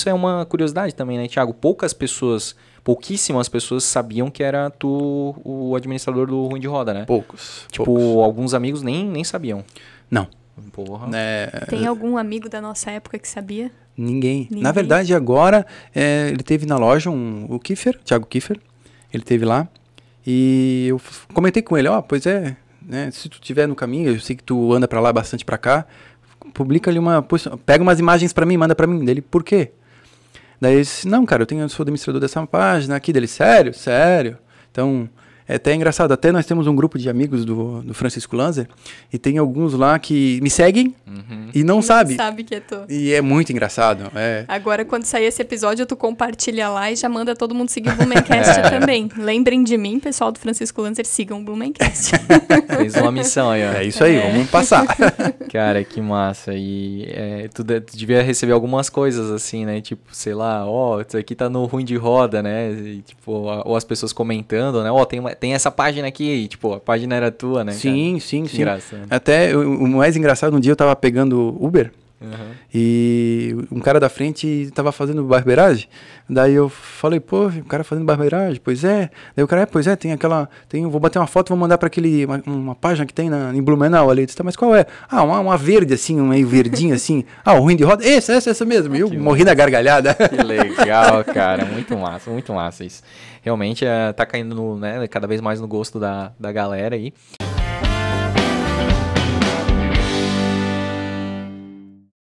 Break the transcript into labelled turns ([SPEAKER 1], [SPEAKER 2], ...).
[SPEAKER 1] Isso é uma curiosidade também, né, Tiago? Poucas pessoas, pouquíssimas pessoas sabiam que era tu o administrador do Ruim de Roda, né? Poucos. Tipo, poucos. alguns amigos nem, nem sabiam. Não. Porra.
[SPEAKER 2] É... Tem
[SPEAKER 3] algum amigo da nossa época que sabia?
[SPEAKER 2] Ninguém. Ninguém. Na verdade, agora é, ele teve na loja um, o Kiefer, Thiago Kiefer. Ele teve lá. E eu comentei com ele, ó, oh, pois é, né, se tu tiver no caminho, eu sei que tu anda para lá bastante para cá, publica ali uma, pega umas imagens para mim, manda para mim dele. Por quê? Daí eu disse, não, cara, eu, tenho, eu sou administrador dessa página aqui. dele sério? Sério? Então, é até engraçado, até nós temos um grupo de amigos do, do Francisco Lanzer e tem alguns lá que me seguem
[SPEAKER 3] uhum. e não, não sabe. sabe que é tu.
[SPEAKER 2] E é muito engraçado. É.
[SPEAKER 3] Agora, quando sair esse episódio, tu compartilha lá e já manda todo mundo seguir o Blumencast é. também. Lembrem de mim, pessoal do Francisco Lanzer, sigam o Blumencast. Fez uma missão aí, ó. É isso aí, é. vamos passar.
[SPEAKER 1] Cara, que massa. E é, tu, tu devia receber algumas coisas assim, né? Tipo, sei lá, ó, oh, isso aqui tá no ruim de roda, né? E, tipo, ou as pessoas comentando, né? Ó, oh, tem uma tem essa página aqui, tipo, a página era tua, né? Sim, cara? sim, que sim. Engraçado.
[SPEAKER 2] Até o mais engraçado, um dia eu tava pegando Uber. Uhum. E um cara da frente estava fazendo barbeiragem. Daí eu falei, pô, o cara fazendo barbeiragem, pois é. Daí o cara, é, pois é, tem aquela. Tem, vou bater uma foto, vou mandar para aquele. Uma, uma, página que tem na, em Blumenau ali. disse, tá, mas qual é? Ah, uma, uma verde assim, um meio verdinha assim. Ah, o ruim de roda. Essa, essa, essa mesmo. E eu morri na gargalhada.
[SPEAKER 1] Que legal, cara. Muito massa, muito massa isso. Realmente é, tá caindo no, né, cada vez mais no gosto da, da galera aí.